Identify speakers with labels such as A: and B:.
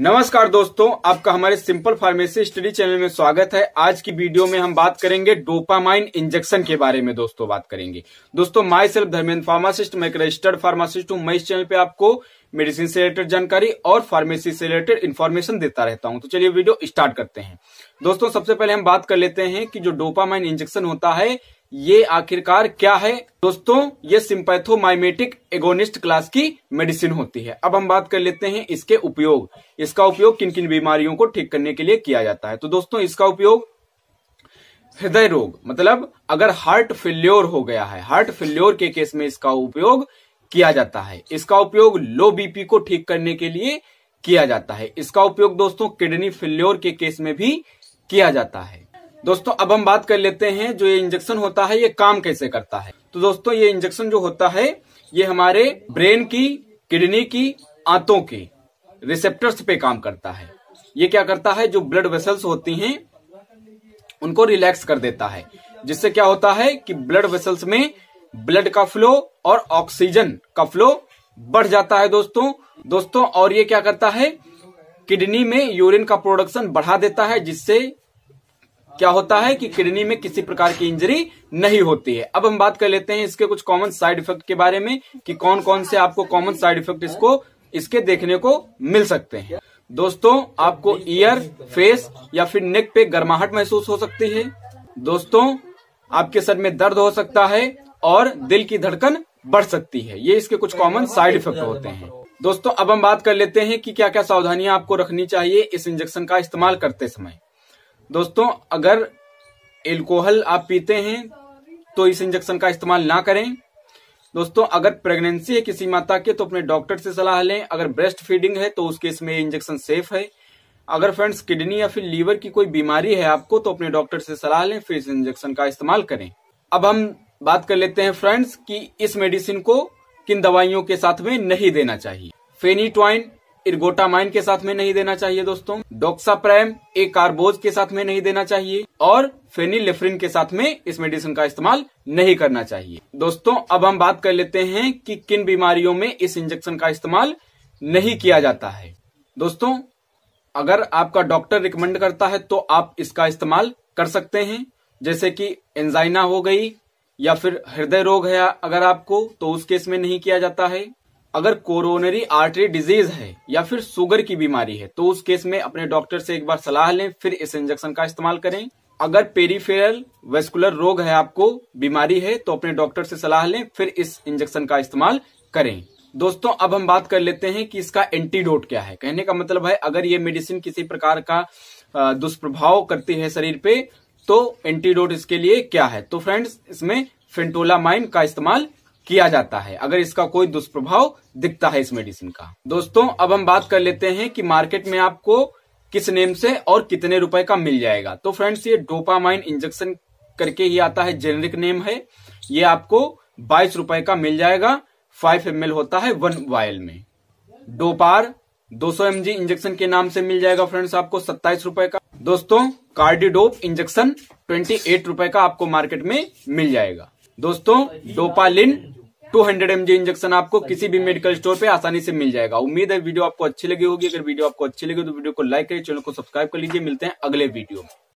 A: नमस्कार दोस्तों आपका हमारे सिंपल फार्मेसी स्टडी चैनल में स्वागत है आज की वीडियो में हम बात करेंगे डोपामाइन इंजेक्शन के बारे में दोस्तों बात करेंगे दोस्तों माई सेल्फ धर्मेंद्र फार्मासिस्ट मैं एक रजिस्टर्ड फार्मासिस्ट हूं मैं इस चैनल पे आपको मेडिसिन से रिलेटेड जानकारी और फार्मेसी से रिलेटेड इन्फॉर्मेशन देता रहता हूँ तो चलिए वीडियो स्टार्ट करते हैं दोस्तों सबसे पहले हम बात कर लेते हैं कि जो डोपामाइन इंजेक्शन होता है ये आखिरकार क्या है दोस्तों ये सिंपैथोमाइमेटिक एगोनिस्ट क्लास की मेडिसिन होती है अब हम बात कर लेते हैं इसके उपयोग इसका उपयोग किन किन बीमारियों को ठीक करने के लिए किया जाता है तो दोस्तों इसका उपयोग हृदय रोग मतलब अगर हार्ट फेल्योर हो गया है हार्ट फेल्योर के केस में इसका उपयोग किया जाता है इसका उपयोग लो बीपी को ठीक करने के लिए किया जाता है इसका उपयोग दोस्तों किडनी फिल्योर के केस में भी किया जाता है दोस्तों अब हम बात कर लेते हैं जो ये इंजेक्शन होता है ये काम कैसे करता है तो दोस्तों ये इंजेक्शन जो होता है ये हमारे ब्रेन की किडनी की आंतों के रिसेप्टर्स पे काम करता है ये क्या करता है जो ब्लड वेसल्स होती हैं उनको रिलैक्स कर देता है जिससे क्या होता है कि ब्लड वेसल्स में ब्लड का फ्लो और ऑक्सीजन का फ्लो बढ़ जाता है दोस्तों दोस्तों और ये क्या करता है किडनी में यूरिन का प्रोडक्शन बढ़ा देता है जिससे क्या होता है कि किडनी में किसी प्रकार की इंजरी नहीं होती है अब हम बात कर लेते हैं इसके कुछ कॉमन साइड इफेक्ट के बारे में कि कौन कौन से आपको कॉमन साइड इफेक्ट इसको इसके देखने को मिल सकते हैं दोस्तों आपको ईयर फेस या फिर नेक पे गर्माहट महसूस हो सकती है दोस्तों आपके सर में दर्द हो सकता है और दिल की धड़कन बढ़ सकती है ये इसके कुछ कॉमन साइड इफेक्ट होते हैं दोस्तों अब हम बात कर लेते हैं कि क्या क्या सावधानियां आपको रखनी चाहिए इस इंजेक्शन का इस्तेमाल करते समय दोस्तों अगर एल्कोहल आप पीते हैं तो इस इंजेक्शन का इस्तेमाल ना करें दोस्तों अगर प्रेगनेंसी है किसी माता के तो अपने डॉक्टर से सलाह लें अगर ब्रेस्ट फीडिंग है तो उस केस में इंजेक्शन सेफ है अगर फ्रेंड्स किडनी या फिर लीवर की कोई बीमारी है आपको तो अपने डॉक्टर से सलाह लें फिर इस इंजेक्शन का इस्तेमाल करें अब हम बात कर लेते हैं फ्रेंड्स कि इस मेडिसिन को किन दवाइयों के साथ में नहीं देना चाहिए फेनिटॉइन इर्गोटामाइन के साथ में नहीं देना चाहिए दोस्तों डोक्साप्रैम ए कार्बोज के साथ में नहीं देना चाहिए और फेनिलेफ्रिन के साथ में इस मेडिसिन का इस्तेमाल नहीं करना चाहिए दोस्तों अब हम बात कर लेते हैं कि किन बीमारियों में इस इंजेक्शन का इस्तेमाल नहीं किया जाता है दोस्तों अगर आपका डॉक्टर रिकमेंड करता है तो आप इसका इस्तेमाल कर सकते हैं जैसे कि एंजाइना हो गई या फिर हृदय रोग है अगर आपको तो उस केस में नहीं किया जाता है अगर कोरोनरी आर्टरी डिजीज है या फिर शुगर की बीमारी है तो उस केस में अपने डॉक्टर से एक बार सलाह लें फिर इस इंजेक्शन का इस्तेमाल करें अगर पेरीफेरल वेस्कुलर रोग है आपको बीमारी है तो अपने डॉक्टर से सलाह लें फिर इस इंजेक्शन का इस्तेमाल करें दोस्तों अब हम बात कर लेते हैं कि इसका एंटीडोट क्या है कहने का मतलब है अगर ये मेडिसिन किसी प्रकार का दुष्प्रभाव करती है शरीर पे तो एंटीडोट इसके लिए क्या है तो फ्रेंड्स इसमें फेंटोलामाइन का इस्तेमाल किया जाता है अगर इसका कोई दुष्प्रभाव दिखता है इस मेडिसिन का दोस्तों अब हम बात कर लेते हैं कि मार्केट में आपको किस नेम से और कितने रुपए का मिल जाएगा तो फ्रेंड्स ये डोपामाइन इंजेक्शन करके ही आता है जेनरिक नेम है ये आपको बाईस रुपए का मिल जाएगा फाइव एम होता है वन वायल में डोपार 200 सौ इंजेक्शन के नाम से मिल जाएगा फ्रेंड्स आपको सत्ताईस रुपए का दोस्तों कार्डिडोप इंजेक्शन ट्वेंटी एट रुपए का आपको मार्केट में मिल जाएगा दोस्तों डोपालिन 200 हंड्रेड एमजी इंजेक्शन आपको किसी भी मेडिकल स्टोर पे आसानी से मिल जाएगा उम्मीद है वीडियो आपको अच्छी लगी होगी अगर वीडियो आपको अच्छी लगी तो वीडियो को लाइक करिए चैनल को सब्सक्राइब कर लीजिए मिलते हैं अगले वीडियो में